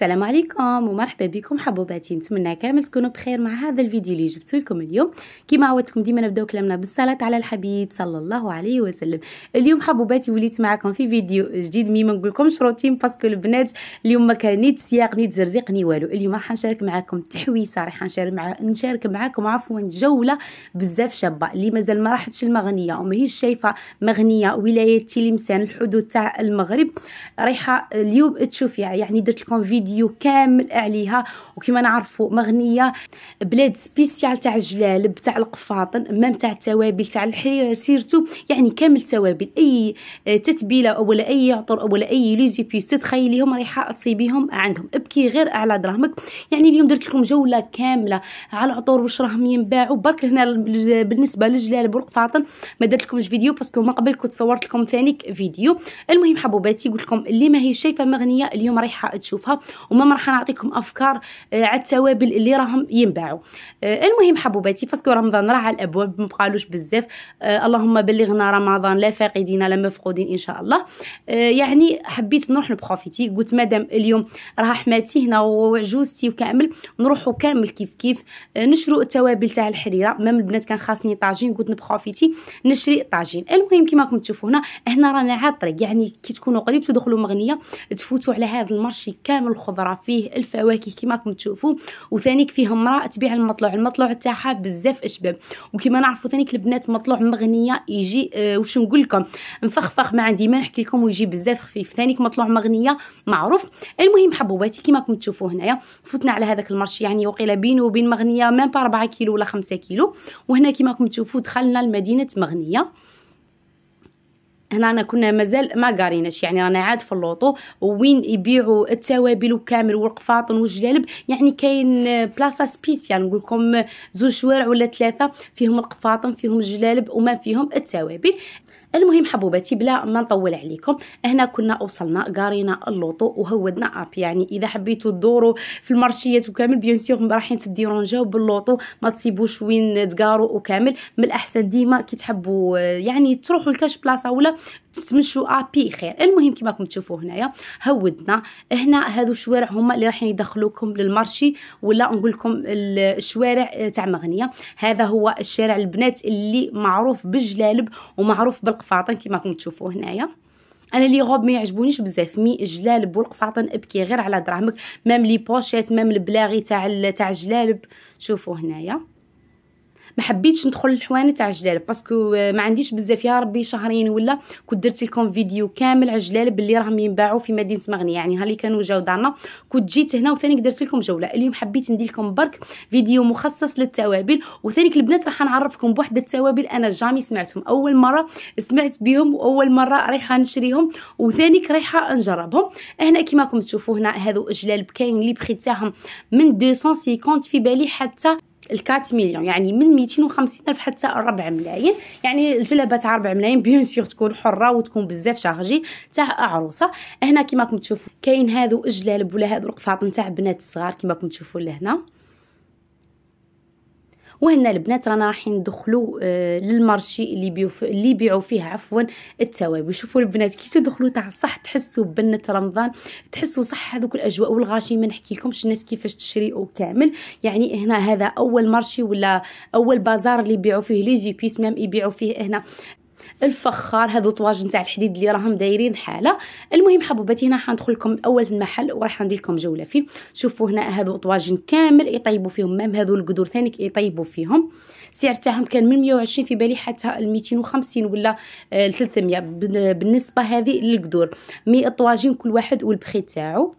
السلام عليكم ومرحبا بكم حبوباتي نتمنى كامل تكونوا بخير مع هذا الفيديو اللي جبت لكم اليوم كما عودتكم ديما نبداو كلامنا بالصلاه على الحبيب صلى الله عليه وسلم اليوم حبوباتي وليت معكم في فيديو جديد مي ما نقولكمش روتين باسكو البنات اليوم ما كان سياق نيت زرزيق ني والو اليوم راح نشارك معكم تحويسه راح نشارك مع نشارك معكم عفوا جوله بزاف شابه اللي مازال ما راحتش المغنيه وماهيش شايفه مغنيه ولايه تلمسان الحدود تاع المغرب رايحه اليوم تشوفيها يعني درت لكم فيديو فيديو كامل عليها وكما نعرفوا مغنيه بلاد سبيسيال تاع الجلالب تاع القفاطن مام تاع التوابل تاع الحريره سيرتو يعني كامل التوابل اي تتبيله ولا اي عطر ولا اي ليزيبيس تتخيليهم رايحه تصيبيهم عندهم ابكي غير على دراهمك يعني اليوم درت لكم جوله كامله على العطور واش راهم ينباعوا برك هنا بالنسبه للجلالب والقفاطن ما درت لكمش فيديو باسكو من قبل كنت صورت لكم ثاني فيديو المهم حبوباتي قلت لكم اللي هي شايفه مغنيه اليوم رايحه تشوفها وماما راح نعطيكم افكار آه، على التوابل اللي راهم ينباعوا آه، المهم حبوباتي باسكو رمضان راه على الابواب مبقالوش بزاف آه، اللهم بلغنا رمضان لا فاقدين لا مفقودين ان شاء الله يعني حبيت نروح نبروفيتي قلت مادام اليوم راه حماتي هنا وعجوزتي وكامل نروحوا كامل كيف كيف نشرو التوابل تاع الحريره مام البنات كان خاصني طاجين قلت نبروفيتي نشري طاجين المهم كما راكم تشوفوا هنا هنا رانا على الطريق يعني كي تكونوا قريب تدخلوا مغنيه تفوتوا على هذا المارشي كامل الخضره فيه الفواكه كما راكم تشوفوا وثانيك فيه امراه تبيع المطلوع المطلوع تاعها بزاف اشباب وكما نعرفوا ثانيك البنات مطلوع مغنيه يجي اه واش نقول لكم مفخفخ ما عندي ما نحكي لكم ويجي بزاف خفيف ثانيك مطلوع مغنيه معروف المهم حبوباتي كما راكم تشوفوا هنايا فتنا على هذاك المرشي يعني وقيله بينه وبين مغنيه مام 4 كيلو ولا 5 كيلو وهنا كما راكم تشوفوا دخلنا لمدينه مغنيه هنا كنا مازال ما قاريناش يعني رانا عاد في اللوطو وين يبيعوا التوابل وكامل والقفاطن والجلالب يعني كاين بلاصه سبيسيال نقول لكم زوج شوارع ولا ثلاثه فيهم القفاطن فيهم الجلالب وما فيهم التوابل المهم حبوباتي بلا ما نطول عليكم هنا كنا وصلنا قارينا اللوطو وهودنا اب يعني اذا حبيتوا تدوروا في المارشيات وكامل بيان سيغ رايحين تديرونجاو باللوطو ما تسيبوش وين تقاروا وكامل من الاحسن ديما كي تحبوا يعني تروحوا لكاش بلاصه ولا استمشوا ابي خير المهم كما راكم تشوفوا هنايا هودنا هنا هادو الشوارع هما اللي راح يدخلوكم للمارشي ولا نقول لكم الشوارع آه، تاع مغنيه هذا هو الشارع البنات اللي معروف بالجلالب ومعروف بالقفاطن كما راكم تشوفوا هنايا انا لي غوب ما يعجبونيش بزاف مي جلالب والقفاطن ابكي غير على دراهمك مام لي بوشيت مام البلاغي تاع تاع جلالب شوفوا هنايا ما حبيتش ندخل للحوانه تاع الجلالب باسكو آه، ما عنديش بزاف يا ربي شهرين ولا كنت درت لكم فيديو كامل على الجلالب باللي راهم ينباعوا في مدينه مغنيه يعني ها اللي كانوا جاو دارنا كنت جيت هنا وثاني درت لكم جوله اليوم حبيت ندير لكم برك فيديو مخصص للتوابل وثاني البنات راح نعرفكم بواحد التوابل انا جامي سمعتهم اول مره سمعت بهم واول مره رايحه نشريهم وثاني رايحه نجربهم هنا كيما راكم تشوفوا هنا هذو جلالب كاين لي بخي تاعهم من 250 في بالي حتى 4 مليون يعني من 250 الف حتى 4 ملايين يعني الجلبه تاع 4 ملايين بيان سيغ تكون حره وتكون بزاف شارجي تاع عروسه هنا كيما راكم تشوفوا كاين هادو اجلال ولا هادو القفاط نتاع بنات الصغار كيما راكم تشوفوا لهنا وهنا البنات رانا رايحين ندخلوا آه، للمارشي اللي بيو اللي بيعوا فيه عفوا التوابل شوفوا البنات كي تدخلوا تاع صح تحسوا ببنه رمضان تحسوا صح هذوك الاجواء والغاشي ما نحكي لكمش الناس كيفاش تشريو كامل يعني هنا هذا اول مارشي ولا اول بازار اللي يبيعوا فيه لي زيبيس ميم يبيعوا فيه هنا الفخار هذو الطواج نتاع الحديد اللي راهم دايرين حاله المهم حبوباتي هنا حندخل لكم اول المحل وراح ندير لكم جوله فيه شوفوا هنا هادو طواجن كامل يطيبوا فيهم مام هادو القدور ثاني يطيبوا فيهم السعر تاعهم كان من 120 في بالي حتى 250 ولا 300 آه، بالنسبه هذه للقدور مي الطواجين كل واحد والبخي تاعو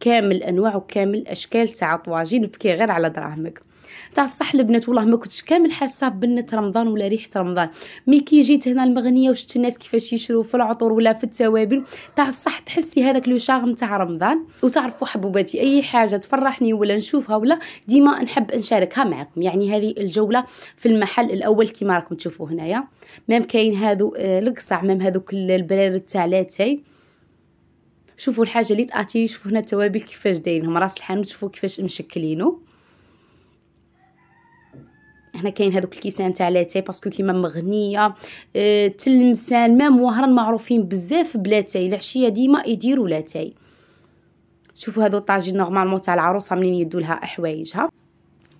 كامل انواع وكامل اشكال تاع طواجين بكي غير على دراهمك تاع الصح البنات والله ما كنتش كامل حاسه بنت رمضان ولا ريحه رمضان مي كي جيت هنا المغنيه وشفت الناس كيفاش يشرو في العطور ولا في التوابل تاع الصح تحسي هذاك لو شارم تاع رمضان وتعرفوا حبوباتي اي حاجه تفرحني ولا نشوفها ولا ديما نحب نشاركها معكم يعني هذه الجوله في المحل الاول كيما راكم تشوفوا هنايا مام كاين هذو آه، القصع مام هذوك البرار تاع لاتاي شوفوا الحاجه اللي تاتي شوفوا هنا التوابل كيفاش دايرينهم راس الحانوت شوفوا كيفاش مشكلينه هنا كاين هذوك الكيسان تاع لاتاي باسكو كيما مغنيه أه تلمسان ما وهران معروفين بزاف بلاتاي العشيه ديما يديروا لاتاي شوفوا هذو الطاجين نورمالمون تاع العروسه منين يدوا لها حوايجها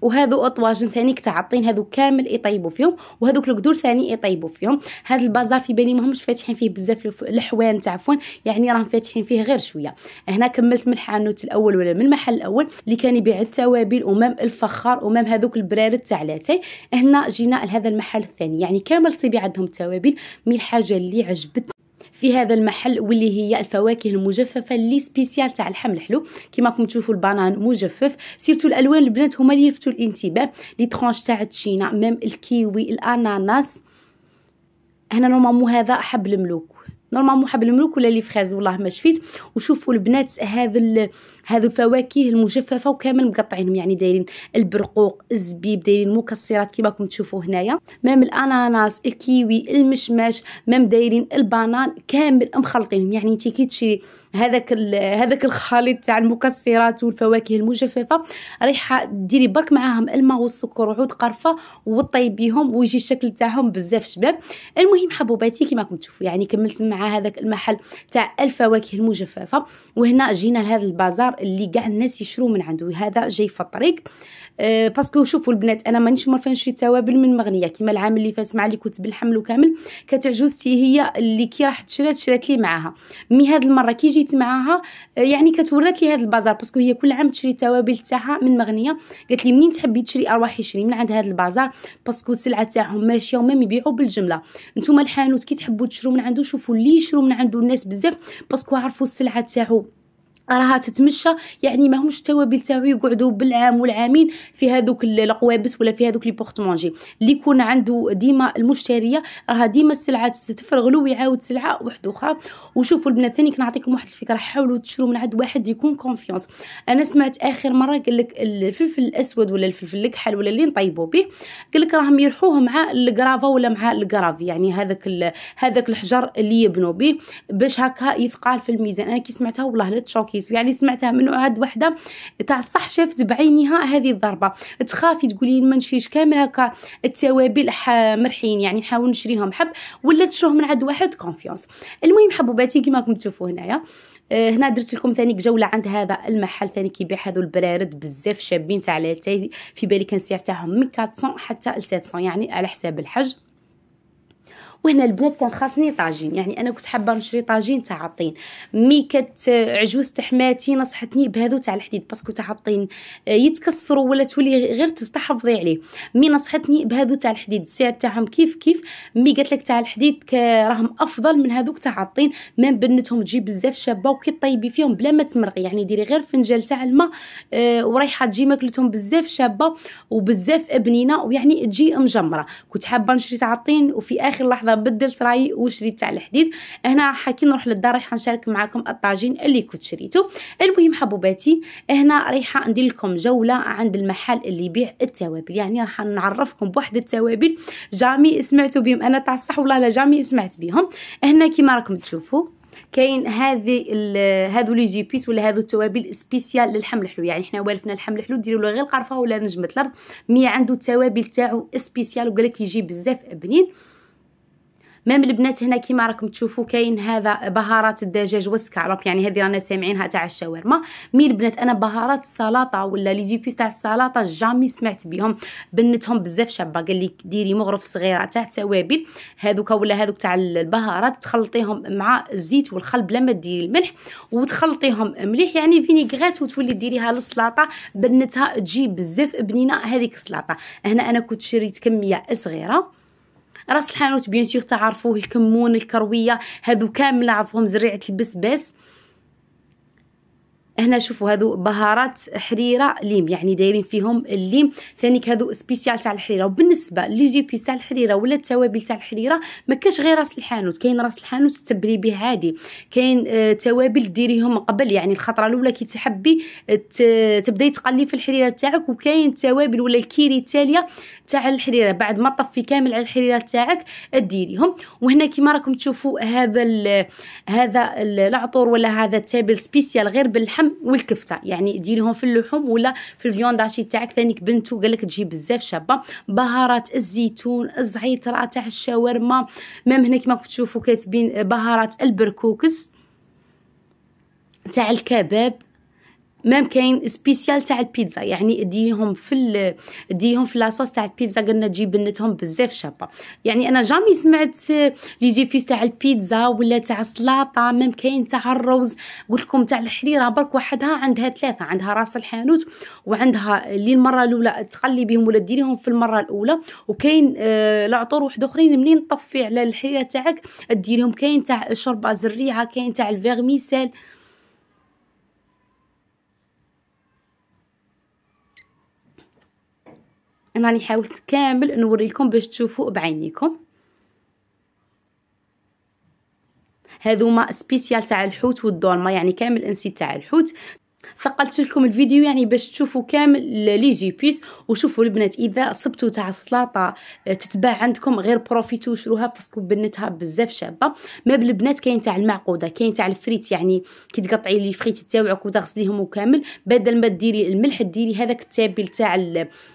وهذو اطواجن ثاني كتعطين هذو كامل يطيبوا فيهم وهذوك القدور ثاني يطيبوا فيهم هذا البازار في بالي ماهمش فاتحين فيه بزاف الحوان عفوا يعني راهم فاتحين فيه غير شويه هنا كملت من الحانوت الاول ولا من المحل الاول اللي كان يبيع التوابل امام الفخار امام هذوك البرارد تاع لاتاي هنا جينا لهذا المحل الثاني يعني كامل تصيبي عندهم التوابل من الحاجه اللي عجبتني في هذا المحل واللي هي الفواكه المجففه اللي سبيسيال تاع اللحم الحلو كيما راكم تشوفوا البنان مجفف سيرتو الالوان البنات هما اللي لفتوا الانتباه لي ترونش تاع تشينا ميم الكيوي الاناناس هنا نورمالمون هذا حب الملوك نورمالمون حبل الملوك ولا لي فريز والله ما شفيت وشوفوا البنات هذا هذا الفواكه المجففه وكامل مقطعينهم يعني دايرين البرقوق الزبيب دايرين المكسرات كيما راكم تشوفوا هنايا مام الاناناس الكيوي المشماش مام دايرين البانان كامل مخلطينهم يعني انت كي تشري هذاك هذاك الخليط تاع المكسرات والفواكه المجففه رايحه ديري برك معاهم الماء والسكر وعود قرفه وطيبيهم ويجي الشكل تاعهم بزاف شباب المهم حبوباتي كما راكم تشوفوا يعني كملت مع هذاك المحل تاع الفواكه المجففه وهنا جينا لهذا البازار اللي كاع الناس يشرو من عنده هذا جاي في الطريق أه باسكو شوفوا البنات انا مانيش مرفه نشري توابل من مغنيه كما العام اللي فات مع اللي كنت بالحمل وكامل كتعجوزتي هي اللي كي راح شرات تشرات لي معاها مي هاد المره كي جيت مشيت معاها آه، يعني كتورات لي هذا البازار باسكو هي كل عام تشري التوابل تاعها من مغنيه قالت لي منين تحبي تشري ارواحي شري من عند هذا البازار باسكو السلعه تاعهم ماشيه وما يبيعوا بالجمله نتوما الحانوت كي تحبوا تشرو من عنده شوفوا اللي يشرو من عنده الناس بزاف باسكو عرفوا السلعه تاعو راها تتمشى يعني ماهمش التوابل تاعو يقعدوا بالعام والعامين في هذوك القوابس ولا في هذوك لي بوخت مونجي اللي يكون عنده ديما المشتريه راها ديما السلعه تفرغلو ويعاود سلعه وحده اخرى وشوفوا البنات ثاني كنعطيكم واحد الفكره حاولوا تشرو من عند واحد يكون كونفيونس انا سمعت اخر مره قال لك الفلفل الاسود ولا الفلفل الكحل ولا اللي نطيبوا به قال لك راهم يرحوه مع الكرافه ولا مع الكراف يعني هذاك هذاك الحجر اللي يبنوا به باش هكا يثقال في الميزان انا كي سمعتها والله لا تشوكي كيف يعني سمعتها من عاد وحده تاع الصح شافت بعينها هذه الضربه تخافي تقولي ما نشريش كامل هكا التوابل مرحين يعني نحاول نشريهم حب ولا تشوه من عند واحد كونفيونس المهم حبوباتي كما راكم تشوفوا هنايا آه، هنا درت لكم ثاني جوله عند هذا المحل ثاني كيبيع هذو البرارد بزاف شابين تاع لاتاي في بالي كان السعر تاعهم من 400 حتى ل 700 يعني على حساب الحجم وهنا البنات كان خاصني طاجين يعني انا كنت حابه نشري طاجين تاع الطين مي كانت عجوز حماتي نصحتني بهذو تاع الحديد باسكو تاع الطين آه، يتكسروا ولا تولي غير تستحفظي عليه مي نصحتني بهذو تاع الحديد السعر تاعهم كيف كيف مي قالت لك تاع الحديد راهم افضل من هذوك تاع الطين ميم بنتهم تجي بزاف شابه وكي طيبي فيهم بلا ما تمرقي يعني ديري غير فنجال تاع الماء آه، ورايحه تجي ماكلتهم بزاف شابه وبزاف بنينه ويعني تجي مجمره كنت حابه نشري تاع الطين وفي اخر لحظه بدلت رايي وشريت تاع الحديد هنا حكي نروح للدار رايحه نشارك معكم الطاجين اللي كنت شريته المهم حبوباتي هنا رايحه ندير لكم جوله عند المحل اللي يبيع التوابل يعني راح نعرفكم بواحد التوابل جامي سمعتوا بهم انا تاع الصح والله لا جامي سمعت بهم هنا كيما راكم تشوفوا كاين هذه هذو لي جيبيس ولا هادو التوابل سبيسيال للحم الحلو يعني حنا والفنا الحم الحلو ديروا له غير القرفه ولا نجمه الارض مي عنده التوابل تاعو سبيسيال وقال لك يجي بزاف بنين مام البنات هنا كيما راكم تشوفوا كاين هذا بهارات الدجاج والسكعرب يعني هذه رانا سامعينها تاع الشاورما مي البنات انا بهارات السلطه ولا لي زيبيس تاع السلطه جامي سمعت بهم بنتهم بزاف شابه قال لي ديري مغرف صغيره تاع توابل هذوك ولا هذوك تاع البهارات تخلطيهم مع الزيت والخل بلا ما ديري الملح وتخلطيهم مليح يعني فينيغريت وتولي ديريها للسلطه بنتها تجي بزاف بنينه هذيك السلطه هنا انا كنت شريت كميه صغيره راس الحانوت بيان سيغ تعرفوه الكمون الكرويه هذو كامل عرفوهم زريعه البسباس هنا شوفوا هادو بهارات حريره ليم يعني دايرين فيهم الليم ثاني هادو سبيسيال تاع الحريره وبالنسبه لي جيبيس تاع الحريره ولا التوابل تاع الحريره ما كاش غير راس الحانوت كاين راس الحانوت تبري به عادي كاين آه توابل ديريهم قبل يعني الخطره الاولى كي تحبي تبداي تقلي في الحريره تاعك وكاين التوابل ولا الكيري التاليه تاع الحريره بعد ما طفي كامل على الحريره تاعك ديريهم وهنا كيما راكم تشوفوا هذا ال هذا العطور ولا هذا التابل سبيسيال غير باللحم اللحم والكفته يعني ديريهم في اللحوم ولا في الفيونداشي تاعك ثانيك بنتو لك تجي بزاف شابه بهارات الزيتون الزعيطره تاع الشاورما مام هنا كما تشوفوا كاتبين بهارات البركوكس تاع الكباب مام كاين سبيسيال تاع البيتزا يعني ديهم في ديهم في لاصوص تاع البيتزا قلنا تجيب بنتهم بزاف شابه يعني انا جامي سمعت لي زيبيس تاع البيتزا ولا تاع السلاطه مام كاين تاع الروز قلت لكم تاع الحريره برك وحدها عندها ثلاثه عندها راس الحانوت وعندها اللي المره الاولى تقلي بهم ولا ديريهم في المره الاولى وكاين آه العطور واحد اخرين منين طفي على الحريره تاعك ديريهم كاين تاع الشوربه زريعه كاين تاع الفيغميسيل انا راني حاولت كامل نوريكم باش تشوفوا بعينيكم هذوما سبيسيال تاع الحوت والدولمه يعني كامل انسي تاع الحوت ثقلت لكم الفيديو يعني باش تشوفوا كامل لي جيبيس وشوفوا البنات اذا صبتوا تاع السلطه آه، تتباع عندكم غير بروفيتو شروها باسكو بنتها بزاف شابه ما بالبنات كاين تاع المعقوده كاين تاع الفريت يعني كي تقطعي لي فريت تاعك وتغسليهم وكامل بدل ما ديري الملح ديري هذاك التابل تاع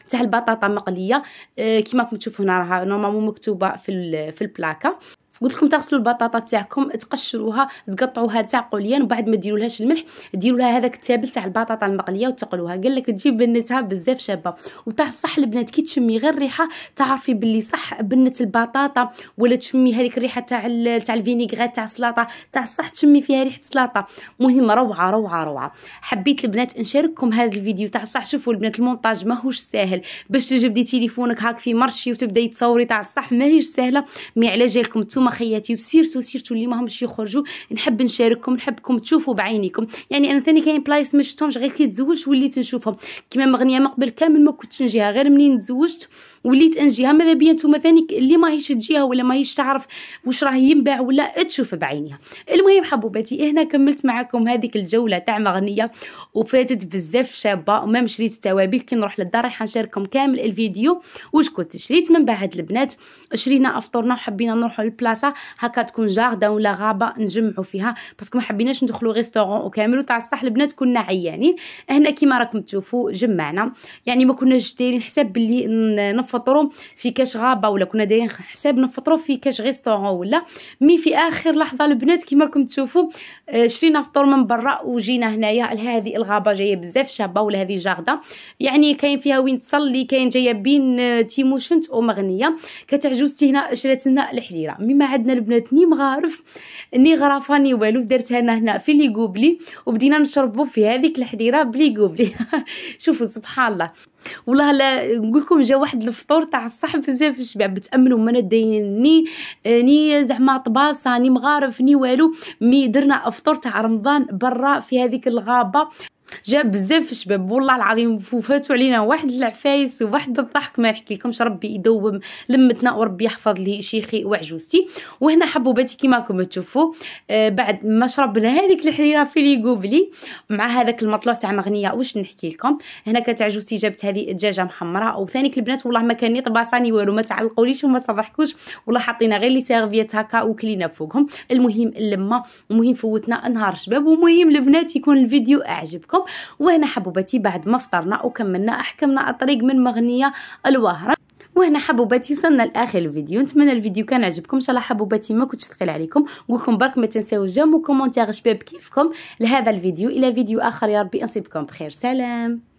تاع البطاطا مقليه آه، كيما راكم تشوفوا هنا راها نورمالمون مكتوبه في في البلاكه قلت لكم تغسلوا البطاطا تاعكم تقشروها تقطعوها تاع ليا من بعد ما ديروا لهاش الملح ديروا لها هذاك التابل تاع البطاطا المقليه وتقلوها قال لك تجيب بنتها بزاف شابه وتاع صح البنات كي تشمي غير الريحه تعرفي باللي صح بنت البطاطا ولا تشمي هذيك الريحه تاع تاع الفينيغرات تاع السلطه تاع صح تشمي فيها ريحه سلطه مهم روعه روعه روعه حبيت البنات نشارككم هذا الفيديو تاع صح شوفوا البنات المونتاج ماهوش ساهل باش تجبدي تليفونك هاك في مرشي وتبداي تصوري تاع صح ماهيش سهله مي على جالكم نتوما خياتي وسيرتو سيرتو اللي ماهمش يخرجوا نحب نشارككم نحبكم تشوفوا بعينيكم يعني انا ثاني كاين بلايص ما غير كي تزوجت وليت نشوفهم كيما مغنيه مقبل قبل كامل ما كنتش نجيها غير منين تزوجت وليت انجيها ماذا بيا نتوما ثاني اللي ماهيش تجيها ولا ماهيش تعرف واش راه ينباع ولا تشوف بعينيها المهم حبوباتي هنا كملت معكم هذيك الجوله تاع مغنيه وفاتت بزاف شابه وما شريت التوابل كي نروح للدار راح نشارككم كامل الفيديو واش كنت شريت من بعد البنات شرينا افطرنا وحبينا نروحوا لبلاصه بلاصه هكا تكون جاردة ولا غابه نجمعوا فيها باسكو ما حبيناش ندخلوا ريستورون وكامل تاع الصح البنات كنا عيانين هنا كيما راكم تشوفوا جمعنا يعني ما كناش دايرين حساب باللي نفطروا في كاش غابه ولا كنا دايرين حساب نفطروا في كاش ريستورون ولا مي في اخر لحظه البنات كيما راكم تشوفوا آه، شرينا فطور من برا وجينا هنايا هذه الغابه جايه بزاف شابه ولا هذه جاردة يعني كاين فيها وين تصلي كاين جايه بين آه، تيموشنت ومغنيه كتعجوزتي هنا شرات لنا الحريره مما عندنا البنات ني مغارف ني غرافه ني والو درتها انا هنا في لي قوبلي وبدينا نشربو في هذيك الحديره بلي قوبلي شوفوا سبحان الله والله لا نقول لكم جا واحد الفطور تاع الصح بزاف الشباب بتاملوا ما داينني ني زعما طباسه ني مغارف ني والو مي درنا افطور تاع رمضان برا في هذيك الغابه جاب بزاف الشباب والله العظيم فاتوا علينا واحد العفايس وواحد الضحك ما نحكي لكمش ربي يدوم لمتنا وربي يحفظ لي شيخي وعجوزتي وهنا حبوباتي كيما راكم تشوفوا آه بعد ما شربنا هذيك الحريره فيليغو بلي مع هذاك المطلوع تاع مغنيه واش نحكي لكم هنا كانت عجوزتي جابت هذه الدجاجه محمره وثانيك البنات والله ما كان يطبصاني والو ما تعلقوليش وما تضحكوش والله حطينا غير لي سيرفيات هكا وكلينا فوقهم المهم اللمه المهم فوتنا نهار شباب ومهم البنات يكون الفيديو اعجبكم معاهم وهنا حبوبتي بعد ما فطرنا وكملنا احكمنا الطريق من مغنيه الوهره وهنا حبوباتي وصلنا لاخر الفيديو نتمنى الفيديو كان عجبكم ان شاء الله حبوباتي ما كنتش ثقيل عليكم نقول لكم برك ما تنساو جيم وكومونتير شباب كيفكم لهذا الفيديو الى فيديو اخر يا ربي بخير سلام